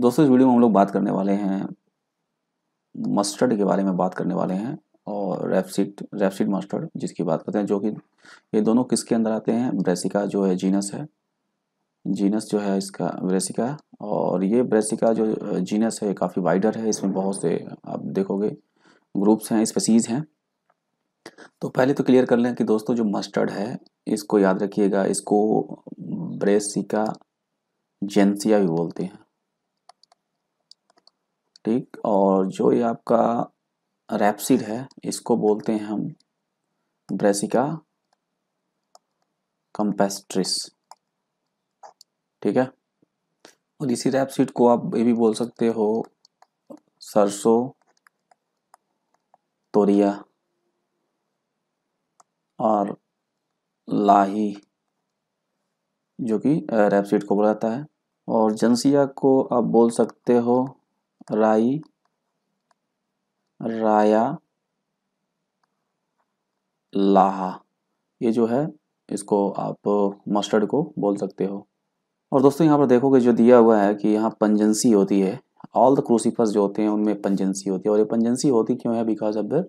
दोस्तों इस वीडियो में हम लोग बात करने वाले हैं मस्टर्ड के बारे में बात करने वाले हैं और रेपसिड रेपसिड मस्टर्ड जिसकी बात करते हैं जो कि ये दोनों किसके अंदर आते हैं ब्रेसिका जो है जीनस है जीनस जो है इसका ब्रेसिका और ये ब्रेसिका जो जीनस है काफ़ी वाइडर है इसमें बहुत से आप देखोगे ग्रुप्स हैं स्पेसीज़ हैं तो पहले तो क्लियर कर लें कि दोस्तों जो मस्टर्ड है इसको याद रखिएगा इसको ब्रेसिका जेंसिया भी बोलते हैं ठीक और जो ये आपका रैपसीड है इसको बोलते हैं हम ब्रेसिका कंपेस्ट्रिस ठीक है और इसी रैपसीड को आप ये भी बोल सकते हो सरसों तोरिया और लाही जो कि रैपसीड को बुलाता है और जनसिया को आप बोल सकते हो राई राया लाहा ये जो है इसको आप मस्टर्ड को बोल सकते हो और दोस्तों यहाँ पर देखोगे जो दिया हुआ है कि यहाँ पंजेंसी होती है ऑल द क्रूसीफर्स जो होते हैं उनमें पंजेंसी होती है और ये पंजेंसी होती क्यों है बिकॉज ऑफ द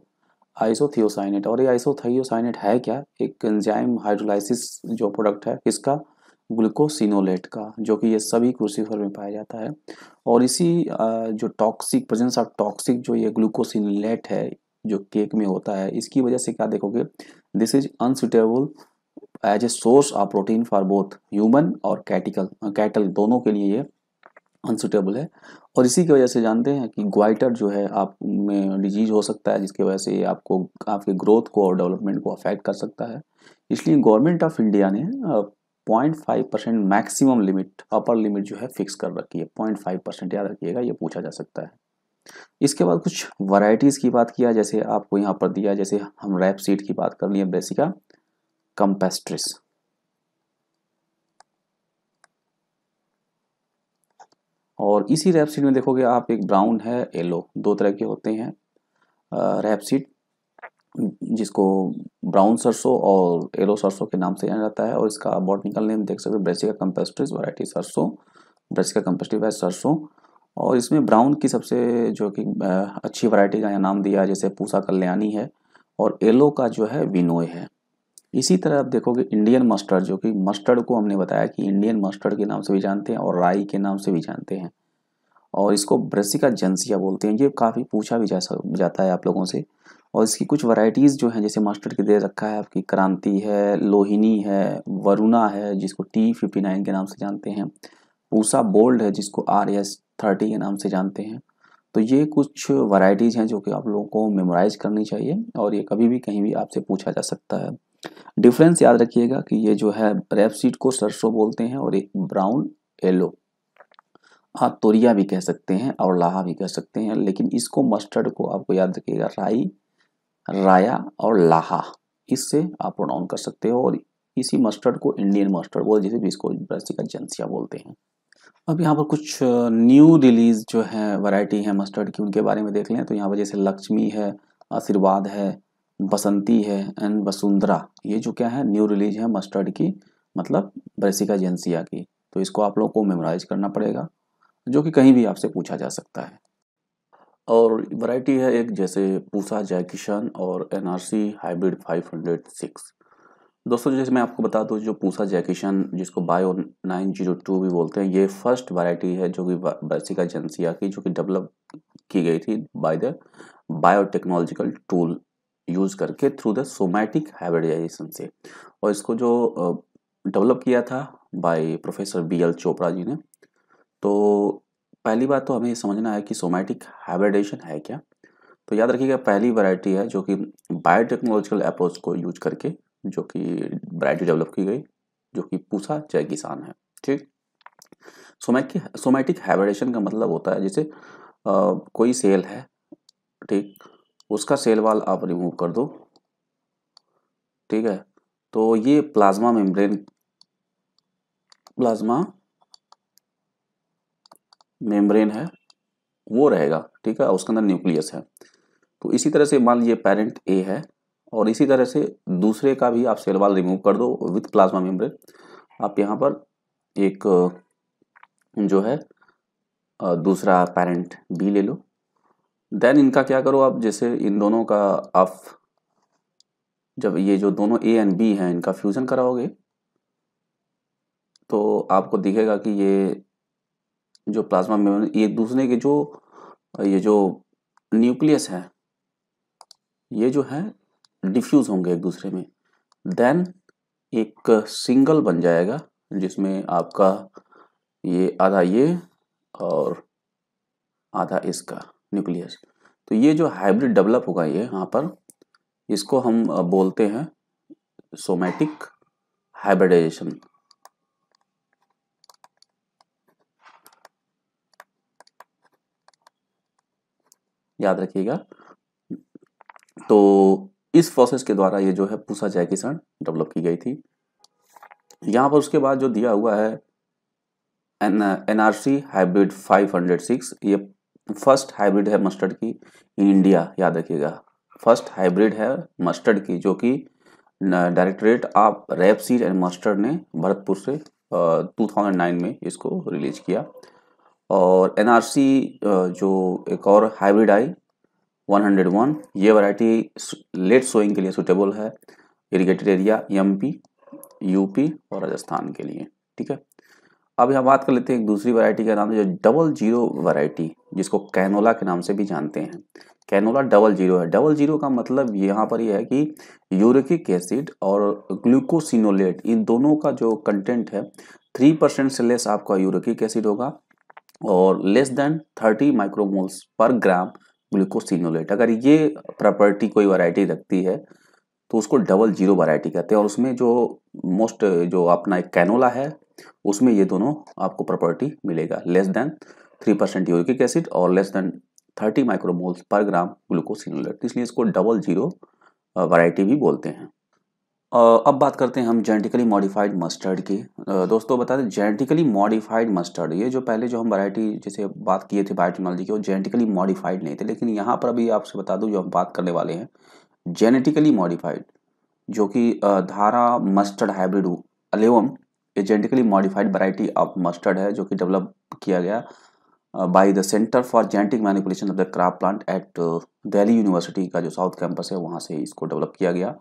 आइसोथियोसाइनेट और ये आइसोथियोसाइनेट है क्या एक एंजाइम हाइड्रोलाइसिस जो प्रोडक्ट है इसका ग्लूकोसिनोलेट का जो कि ये सभी क्रूसीफर में पाया जाता है और इसी जो टॉक्सिक प्रेजेंस ऑफ टॉक्सिक जो ये ग्लूकोसिनोलेट है जो केक में होता है इसकी वजह से क्या देखोगे this is unsuitable as a source of protein for both human और कैटिकल कैटल दोनों के लिए ये अनसुटेबल है और इसी की वजह से जानते हैं कि ग्वाइटर जो है आप में डिजीज हो सकता है जिसकी वजह से आपको आपके ग्रोथ को और डेवलपमेंट को अफेक्ट कर सकता है इसलिए गवर्नमेंट ऑफ इंडिया ने point five percent maximum limit upper limit जो है फिक्स कर रखी है पॉइंट फाइव परसेंट याद रखिएगा ये पूछा जा सकता है इसके बाद कुछ वैरायटीज़ की बात किया जैसे आपको यहाँ पर दिया जैसे हम रैप सीट की बात कर लिए ब्रेसिका कंपेस्ट्रिस और इसी रैप सीट में देखोगे आप एक ब्राउन है येलो दो तरह के होते हैं रैप सीट जिसको ब्राउन सरसों और एलो सरसों के नाम से जाना जाता है और इसका बॉटनिकल नेम देख सकते हैं ब्रेसिका कंपेस्ट्रिस वैरायटी सरसों ब्रेसिका कम्पेस्टिव है सरसों और इसमें ब्राउन की सबसे जो कि अच्छी वैरायटी का नाम दिया जैसे पूसा कल्याणी है और एलो का जो है विनोय है इसी तरह आप देखोगे इंडियन मस्टर्ड जो कि मस्टर्ड को हमने बताया कि इंडियन मस्टर्ड के नाम से भी जानते हैं और राई के नाम से भी जानते हैं और इसको ब्रसिका जेंसिया बोलते हैं ये काफ़ी पूछा भी जा जाता है आप लोगों से और इसकी कुछ वैरायटीज़ जो हैं जैसे मास्टर की दे रखा है आपकी क्रांति है लोहिनी है वरुणा है जिसको टी फिफ्टी नाइन के नाम से जानते हैं पूसा बोल्ड है जिसको आर एस थर्टी के नाम से जानते हैं तो ये कुछ वैरायटीज़ हैं जो कि आप लोगों को मेमोराइज करनी चाहिए और ये कभी भी कहीं भी आपसे पूछा जा सकता है डिफरेंस याद रखिएगा कि ये जो है रेपसीड को सरसों बोलते हैं और एक ब्राउन येलो हाँ तोरिया भी कह सकते हैं और लाहा भी कह सकते हैं लेकिन इसको मस्टर्ड को आपको याद रखिएगा राई राया और लाहा इससे आप प्रोनाउन कर सकते हो और इसी मस्टर्ड को इंडियन मस्टर्ड बोल जिसे इसको ब्रसिका का जंसिया बोलते हैं अब यहाँ पर कुछ न्यू रिलीज जो है वैरायटी है मस्टर्ड की उनके बारे में देख लें तो यहाँ पर जैसे लक्ष्मी है आशीर्वाद है बसंती है एंड वसुंधरा ये जो क्या है न्यू रिलीज है मस्टर्ड की मतलब ब्रेसिका जेंसिया की तो इसको आप लोगों को मेमोराइज करना पड़ेगा जो कि कहीं भी आपसे पूछा जा सकता है और वैरायटी है एक जैसे पूसा जय किशन और एनआरसी हाइब्रिड 506 दोस्तों जैसे मैं आपको बता दूँ जो पूसा जय किशन जिसको बायो 902 भी बोलते हैं ये फर्स्ट वैरायटी है जो कि बर्सिका जेंसिया की जो कि डेवलप की गई थी by the biotechnological tool use करके थ्रू द सोमैटिक हाइब्रिडाइजेशन से और इसको जो डेवलप किया था by professor B L Chopra ji ने तो पहली बात तो हमें समझना है कि सोमैटिक हाइब्रिडेशन है क्या तो याद रखिएगा पहली वैरायटी है जो कि बायोटेक्नोलॉजिकल अप्रोच को यूज करके जो कि वैरायटी डेवलप की गई जो कि पूसा जय किसान है ठीक सोमैटिक सोमैटिक हाइब्रिडेशन का मतलब होता है जैसे कोई सेल है ठीक उसका सेल वाल आप रिमूव कर दो ठीक है तो ये प्लाज्मा मेम्ब्रेन प्लाज्मा मेम्ब्रेन है वो रहेगा ठीक है उसके अंदर न्यूक्लियस है तो इसी तरह से मान लीजिए पेरेंट ए है और इसी तरह से दूसरे का भी आप सेल वाल रिमूव कर दो विथ प्लाज्मा मेम्ब्रेन आप यहाँ पर एक जो है दूसरा पेरेंट बी ले लो देन इनका क्या करो आप जैसे इन दोनों का आप जब ये जो दोनों ए एंड बी हैं इनका फ्यूज़न कराओगे तो आपको दिखेगा कि ये जो प्लाज्मा मेम्ब्रेन एक दूसरे के जो ये जो न्यूक्लियस है ये जो है डिफ्यूज होंगे एक दूसरे में देन एक सिंगल बन जाएगा जिसमें आपका ये आधा ये और आधा इसका न्यूक्लियस तो ये जो हाइब्रिड डेवलप होगा ये यहाँ पर इसको हम बोलते हैं सोमैटिक हाइब्रिडाइजेशन याद रखिएगा तो इस प्रोसेस के द्वारा ये जो है पूसा जय किसान डेवलप की गई थी यहाँ पर उसके बाद जो दिया हुआ है N N R C hybrid five hundred six ये फर्स्ट हाइब्रिड है मस्टर्ड की इन इंडिया याद रखिएगा फर्स्ट हाइब्रिड है मस्टर्ड की जो कि directorate of rape seed and mustard ने भरतपुर से टू थाउजेंड नाइन में इसको रिलीज किया और एन जो एक और हाइब्रिड आई 101 ये वैरायटी लेट सोइंग के लिए सुटेबल है इरिगेटेड एरिया एमपी यूपी और राजस्थान के लिए ठीक है अब यहाँ बात कर लेते हैं एक दूसरी वैरायटी का नाम जो डबल जीरो वैरायटी जिसको कैनोला के नाम से भी जानते हैं कैनोला डबल जीरो है डबल जीरो का मतलब यहाँ पर यह है कि यूरिकिक एसिड और ग्लूकोसिनोलेट इन दोनों का जो कंटेंट है थ्री परसेंट से लेस आपका यूरिकिक एसिड होगा और less then 30 माइक्रोमोल्स per gram glucosinolate अगर ये प्रॉपर्टी कोई वैरायटी रखती है तो उसको डबल जीरो वैरायटी कहते हैं और उसमें जो मोस्ट जो अपना एक कैनोला है उसमें ये दोनों आपको प्रॉपर्टी मिलेगा less than three percent uric acid और less than thirty micromoles per gram glucosinolate इसलिए इसको डबल जीरो वरायटी भी बोलते हैं अब बात करते हैं हम जेनेटिकली मॉडिफाइड मस्टर्ड की दोस्तों बता दें जेनेटिकली मॉडिफाइड मस्टर्ड ये जो पहले जो हम वैरायटी जैसे बात किए थे बायोटेक्नोलॉजी की वो जेनेटिकली मॉडिफाइड नहीं थे लेकिन यहाँ पर अभी आपसे बता दूँ जो हम बात करने वाले हैं जेनेटिकली मॉडिफाइड जो कि धारा मस्टर्ड हाइब्रिड अलेवम ये genetically modified variety of mustard है जो कि डेवलप किया गया by the centre for genetic manipulation of the crop plant at Delhi university का जो साउथ कैंपस है वहाँ से इसको डेवलप किया गया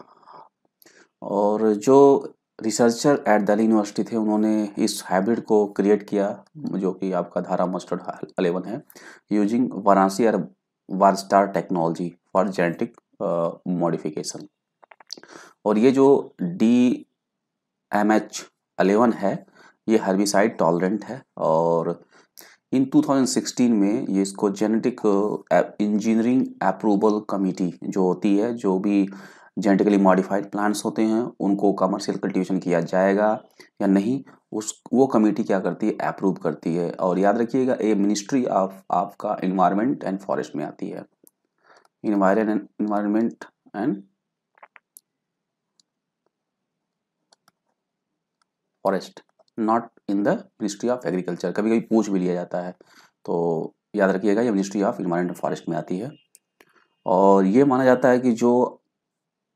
और जो रिसर्चर एट दिल्ली यूनिवर्सिटी थे उन्होंने इस हाइब्रिड को क्रिएट किया जो कि आपका धारा मस्टर्ड अलेवन है यूजिंग वाराणसी और barstar technology for genetic modification और ये जो डी एम एच अलेवन है ये हर्बिसाइड टॉलरेंट है और इन 2016 में ये इसको जेनेटिक इंजीनियरिंग अप्रूवल कमेटी जो होती है जो भी uh, जेनेटिकली मॉडिफाइड प्लांट्स होते हैं उनको कमर्शियल कल्टीवेशन किया जाएगा या नहीं उस वो कमेटी क्या करती है अप्रूव करती है और याद रखिएगा ये मिनिस्ट्री ऑफ आपका इन्वायरमेंट एंड फॉरेस्ट में आती है environment and forest not in the ministry of agriculture कभी कभी पूछ भी लिया जाता है तो याद रखिएगा ये ministry of environment and forest में आती है और ये माना जाता है कि जो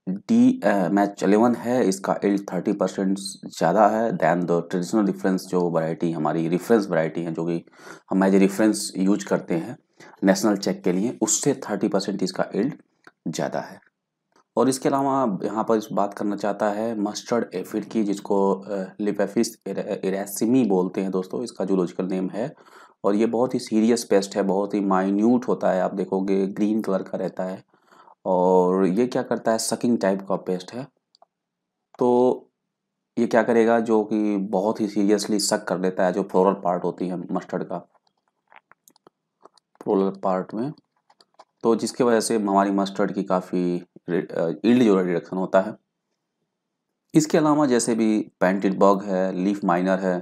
डी मैच एलेवन है इसका एल्ड थर्टी परसेंट ज़्यादा है दैन द ट्रेडिशनल रिफरेंस जो वैरायटी हमारी रिफरेंस वैरायटी है जो कि हम एज रिफरेंस यूज करते हैं नेशनल चेक के लिए उससे थर्टी परसेंट इसका एल्ड ज़्यादा है और इसके अलावा यहाँ पर इस बात करना चाहता है मस्टर्ड एफिड की जिसको लिपेफिस एरेसिमी बोलते हैं दोस्तों इसका जूलॉजिकल नेम है और ये बहुत ही सीरियस पेस्ट है बहुत ही माइन्यूट होता है आप देखोगे ग्रीन कलर का रहता है और ये क्या करता है सकिंग टाइप का पेस्ट है तो ये क्या करेगा जो कि बहुत ही सीरियसली सक कर लेता है जो फ्लोरल पार्ट होती है मस्टर्ड का फ्लोरल पार्ट में तो जिसके वजह से हमारी मस्टर्ड की काफ़ी इल्ड जो रिडक्शन होता है इसके अलावा जैसे भी पेंटेड बग है लीफ माइनर है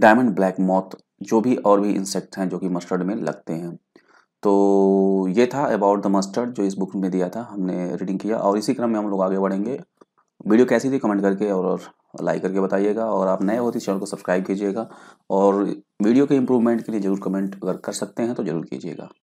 डायमंड ब्लैक मॉथ जो भी और भी इंसेक्ट हैं जो कि मस्टर्ड में लगते हैं तो ये था अबाउट द मस्टर्ड जो इस बुक में दिया था हमने रीडिंग किया और इसी क्रम में हम लोग आगे बढ़ेंगे वीडियो कैसी थी कमेंट करके और, लाइक करके बताइएगा और आप नए होते तो चैनल को सब्सक्राइब कीजिएगा और वीडियो के इम्प्रूवमेंट के लिए ज़रूर कमेंट अगर कर सकते हैं तो ज़रूर कीजिएगा